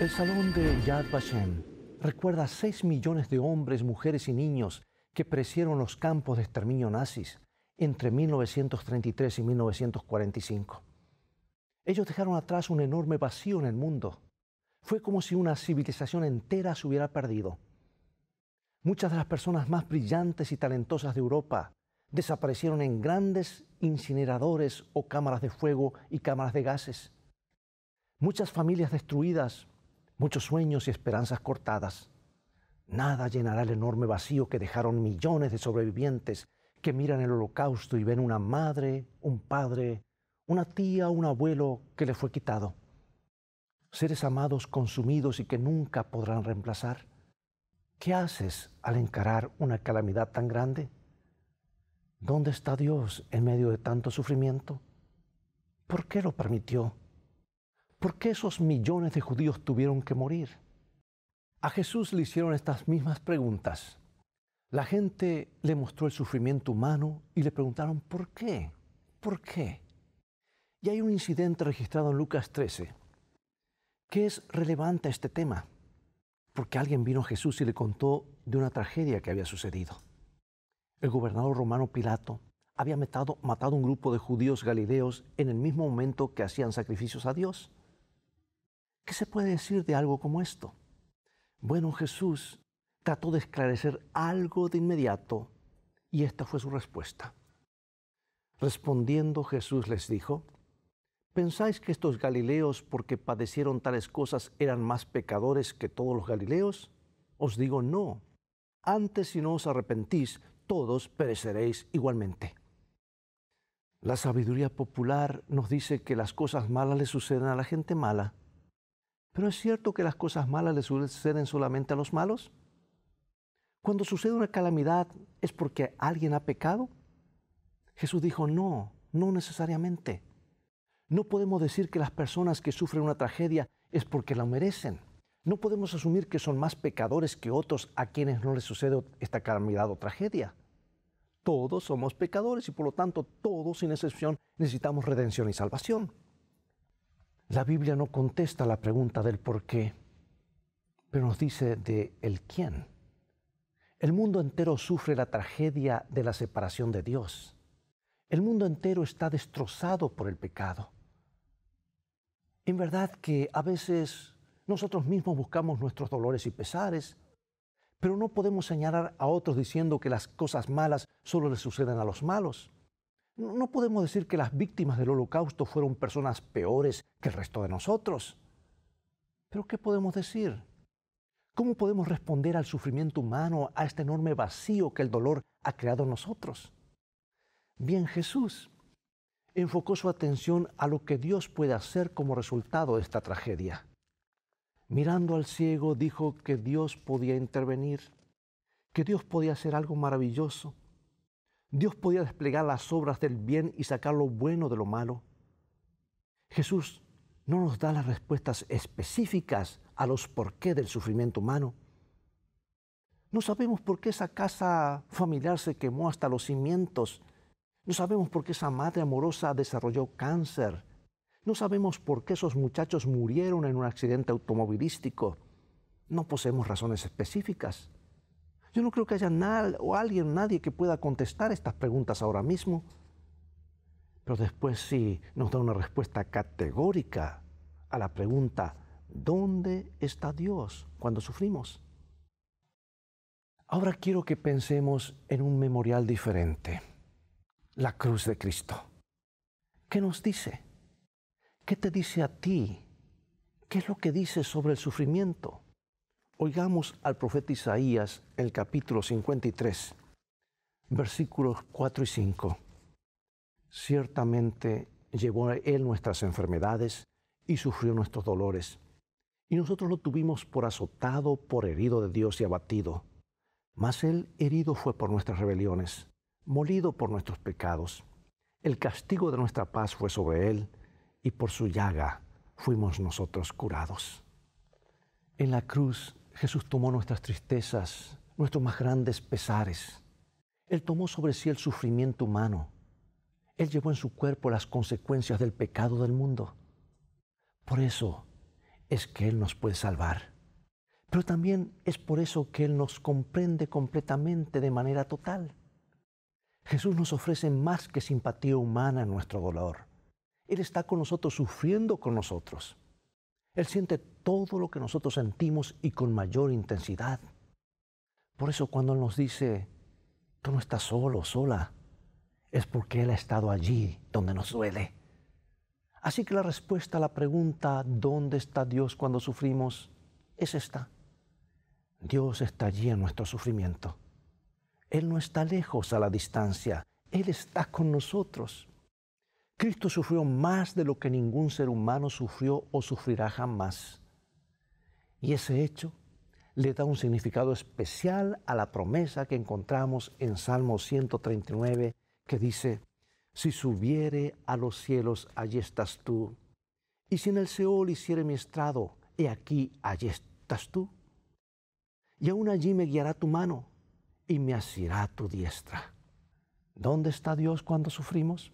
El salón de Yad Vashem recuerda a 6 millones de hombres, mujeres y niños que perecieron los campos de exterminio nazis entre 1933 y 1945. Ellos dejaron atrás un enorme vacío en el mundo. Fue como si una civilización entera se hubiera perdido. Muchas de las personas más brillantes y talentosas de Europa desaparecieron en grandes incineradores o cámaras de fuego y cámaras de gases. Muchas familias destruidas muchos sueños y esperanzas cortadas. Nada llenará el enorme vacío que dejaron millones de sobrevivientes que miran el holocausto y ven una madre, un padre, una tía, un abuelo que le fue quitado. Seres amados consumidos y que nunca podrán reemplazar. ¿Qué haces al encarar una calamidad tan grande? ¿Dónde está Dios en medio de tanto sufrimiento? ¿Por qué lo permitió? ¿Por qué esos millones de judíos tuvieron que morir? A Jesús le hicieron estas mismas preguntas. La gente le mostró el sufrimiento humano y le preguntaron ¿por qué? ¿Por qué? Y hay un incidente registrado en Lucas 13 que es relevante a este tema, porque alguien vino a Jesús y le contó de una tragedia que había sucedido. El gobernador romano Pilato había matado, matado un grupo de judíos galileos en el mismo momento que hacían sacrificios a Dios. ¿Qué se puede decir de algo como esto? Bueno, Jesús trató de esclarecer algo de inmediato y esta fue su respuesta. Respondiendo Jesús les dijo, ¿pensáis que estos Galileos porque padecieron tales cosas eran más pecadores que todos los Galileos? Os digo no. Antes si no os arrepentís, todos pereceréis igualmente. La sabiduría popular nos dice que las cosas malas le suceden a la gente mala pero es cierto que las cosas malas le suceden solamente a los malos. Cuando sucede una calamidad, ¿es porque alguien ha pecado? Jesús dijo, no, no necesariamente. No podemos decir que las personas que sufren una tragedia es porque la merecen. No podemos asumir que son más pecadores que otros a quienes no les sucede esta calamidad o tragedia. Todos somos pecadores y por lo tanto todos, sin excepción, necesitamos redención y salvación. La Biblia no contesta la pregunta del por qué, pero nos dice de el quién. El mundo entero sufre la tragedia de la separación de Dios. El mundo entero está destrozado por el pecado. En verdad que a veces nosotros mismos buscamos nuestros dolores y pesares, pero no podemos señalar a otros diciendo que las cosas malas solo le suceden a los malos. No podemos decir que las víctimas del holocausto fueron personas peores que el resto de nosotros. Pero ¿qué podemos decir? ¿Cómo podemos responder al sufrimiento humano, a este enorme vacío que el dolor ha creado en nosotros? Bien, Jesús enfocó su atención a lo que Dios puede hacer como resultado de esta tragedia. Mirando al ciego, dijo que Dios podía intervenir, que Dios podía hacer algo maravilloso, Dios podía desplegar las obras del bien y sacar lo bueno de lo malo. Jesús no nos da las respuestas específicas a los por qué del sufrimiento humano. No sabemos por qué esa casa familiar se quemó hasta los cimientos. No sabemos por qué esa madre amorosa desarrolló cáncer. No sabemos por qué esos muchachos murieron en un accidente automovilístico. No poseemos razones específicas. Yo no creo que haya nada o alguien, nadie que pueda contestar estas preguntas ahora mismo. Pero después sí nos da una respuesta categórica a la pregunta, ¿dónde está Dios cuando sufrimos? Ahora quiero que pensemos en un memorial diferente, la cruz de Cristo. ¿Qué nos dice? ¿Qué te dice a ti? ¿Qué es lo que dice sobre el sufrimiento? Oigamos al profeta Isaías el capítulo 53, versículos 4 y 5. Ciertamente llevó a Él nuestras enfermedades y sufrió nuestros dolores. Y nosotros lo tuvimos por azotado, por herido de Dios y abatido. Mas Él herido fue por nuestras rebeliones, molido por nuestros pecados. El castigo de nuestra paz fue sobre Él, y por su llaga fuimos nosotros curados. En la cruz Jesús tomó nuestras tristezas, nuestros más grandes pesares. Él tomó sobre sí el sufrimiento humano. Él llevó en su cuerpo las consecuencias del pecado del mundo. Por eso es que Él nos puede salvar. Pero también es por eso que Él nos comprende completamente de manera total. Jesús nos ofrece más que simpatía humana en nuestro dolor. Él está con nosotros, sufriendo con nosotros. Él siente todo lo que nosotros sentimos y con mayor intensidad. Por eso cuando Él nos dice, tú no estás solo, sola, es porque Él ha estado allí donde nos duele. Así que la respuesta a la pregunta, ¿dónde está Dios cuando sufrimos? es esta. Dios está allí en nuestro sufrimiento. Él no está lejos a la distancia, Él está con nosotros. Cristo sufrió más de lo que ningún ser humano sufrió o sufrirá jamás. Y ese hecho le da un significado especial a la promesa que encontramos en Salmo 139 que dice, si subiere a los cielos, allí estás tú. Y si en el Seol hiciere mi estrado, he aquí, allí estás tú. Y aún allí me guiará tu mano y me asirá tu diestra. ¿Dónde está Dios cuando sufrimos?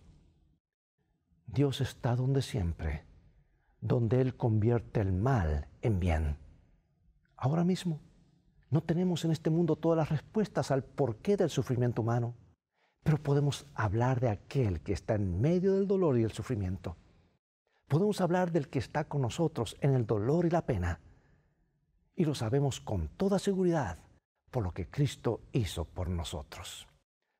Dios está donde siempre, donde Él convierte el mal en bien. Ahora mismo no tenemos en este mundo todas las respuestas al porqué del sufrimiento humano, pero podemos hablar de aquel que está en medio del dolor y el sufrimiento. Podemos hablar del que está con nosotros en el dolor y la pena. Y lo sabemos con toda seguridad por lo que Cristo hizo por nosotros.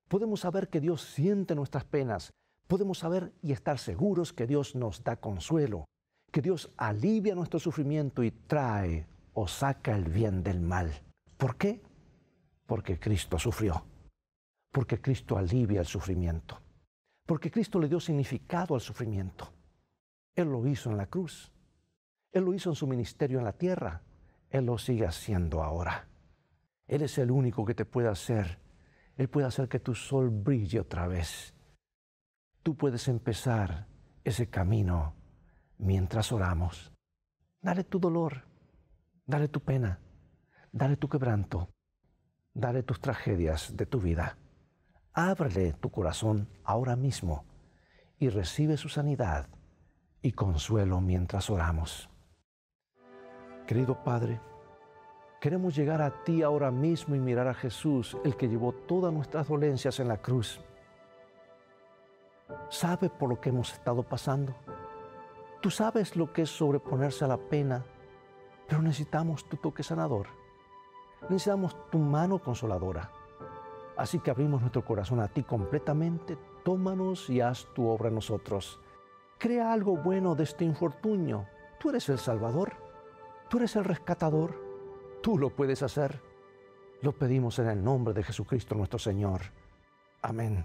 Podemos saber que Dios siente nuestras penas podemos saber y estar seguros que Dios nos da consuelo, que Dios alivia nuestro sufrimiento y trae o saca el bien del mal. ¿Por qué? Porque Cristo sufrió, porque Cristo alivia el sufrimiento, porque Cristo le dio significado al sufrimiento. Él lo hizo en la cruz, Él lo hizo en su ministerio en la tierra, Él lo sigue haciendo ahora. Él es el único que te puede hacer, Él puede hacer que tu sol brille otra vez tú puedes empezar ese camino mientras oramos. Dale tu dolor, dale tu pena, dale tu quebranto, dale tus tragedias de tu vida. Ábrele tu corazón ahora mismo y recibe su sanidad y consuelo mientras oramos. Querido Padre, queremos llegar a ti ahora mismo y mirar a Jesús, el que llevó todas nuestras dolencias en la cruz sabe por lo que hemos estado pasando. Tú sabes lo que es sobreponerse a la pena, pero necesitamos tu toque sanador. Necesitamos tu mano consoladora. Así que abrimos nuestro corazón a ti completamente. Tómanos y haz tu obra en nosotros. Crea algo bueno de este infortunio. Tú eres el Salvador. Tú eres el rescatador. Tú lo puedes hacer. Lo pedimos en el nombre de Jesucristo nuestro Señor. Amén